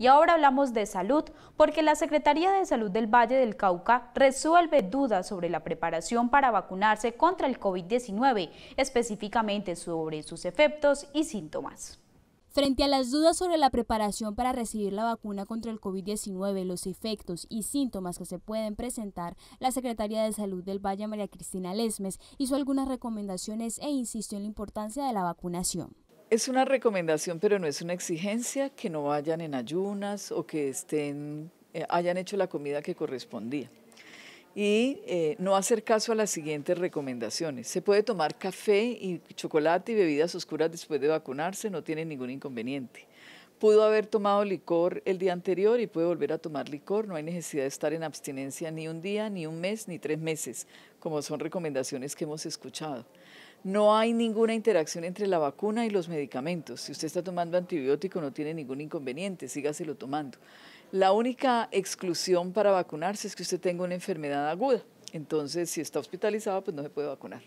Y ahora hablamos de salud, porque la Secretaría de Salud del Valle del Cauca resuelve dudas sobre la preparación para vacunarse contra el COVID-19, específicamente sobre sus efectos y síntomas. Frente a las dudas sobre la preparación para recibir la vacuna contra el COVID-19, los efectos y síntomas que se pueden presentar, la Secretaría de Salud del Valle, María Cristina Lesmes, hizo algunas recomendaciones e insistió en la importancia de la vacunación. Es una recomendación, pero no es una exigencia que no vayan en ayunas o que estén, eh, hayan hecho la comida que correspondía. Y eh, no hacer caso a las siguientes recomendaciones. Se puede tomar café y chocolate y bebidas oscuras después de vacunarse, no tiene ningún inconveniente pudo haber tomado licor el día anterior y puede volver a tomar licor. No hay necesidad de estar en abstinencia ni un día, ni un mes, ni tres meses, como son recomendaciones que hemos escuchado no hay ninguna interacción entre la vacuna y los medicamentos. Si usted está tomando antibiótico no tiene ningún inconveniente, sígaselo tomando. La única exclusión para vacunarse es que usted tenga una enfermedad aguda. Entonces, si está hospitalizado, pues no se puede vacunar.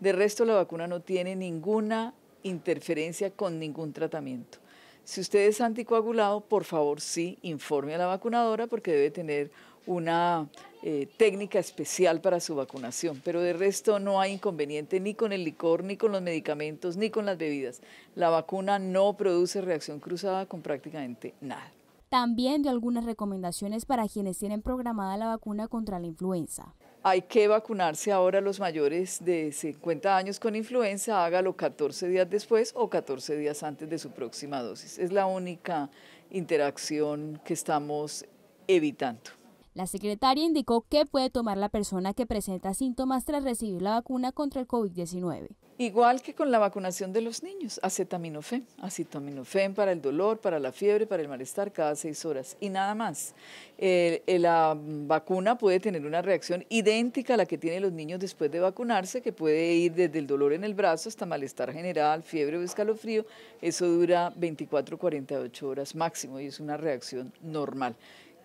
De resto, la vacuna no tiene ninguna interferencia con ningún tratamiento. Si usted es anticoagulado, por favor sí informe a la vacunadora porque debe tener una eh, técnica especial para su vacunación, pero de resto no hay inconveniente ni con el licor, ni con los medicamentos, ni con las bebidas. La vacuna no produce reacción cruzada con prácticamente nada. También dio algunas recomendaciones para quienes tienen programada la vacuna contra la influenza. Hay que vacunarse ahora los mayores de 50 años con influenza, hágalo 14 días después o 14 días antes de su próxima dosis. Es la única interacción que estamos evitando. La secretaria indicó qué puede tomar la persona que presenta síntomas tras recibir la vacuna contra el COVID-19. Igual que con la vacunación de los niños, acetaminofén, acetaminofén para el dolor, para la fiebre, para el malestar cada seis horas y nada más. la vacuna puede tener una reacción idéntica a la que tienen los niños después de vacunarse, que puede ir desde el dolor en el brazo hasta malestar general, fiebre o escalofrío. Eso dura 24 48 horas máximo y es una reacción normal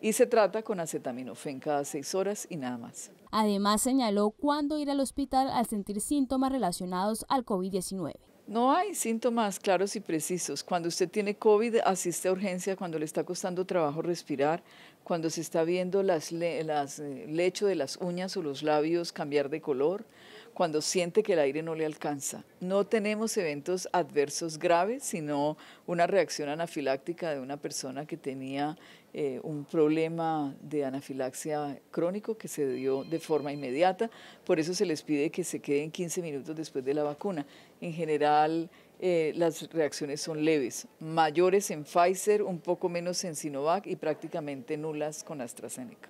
y se trata con acetaminofén cada seis horas y nada más. Además señaló cuándo ir al hospital al sentir síntomas relacionados al COVID-19. No hay síntomas claros y precisos. Cuando usted tiene COVID, asiste a urgencia cuando le está costando trabajo respirar, cuando se está viendo eh, el lecho de las uñas o los labios cambiar de color, cuando siente que el aire no le alcanza. No tenemos eventos adversos graves, sino una reacción anafiláctica de una persona que tenía eh, un problema de anafilaxia crónico que se dio de forma inmediata. Por eso se les pide que se queden 15 minutos después de la vacuna. En general, eh, las reacciones son leves, mayores en Pfizer, un poco menos en Sinovac y prácticamente nulas con AstraZeneca.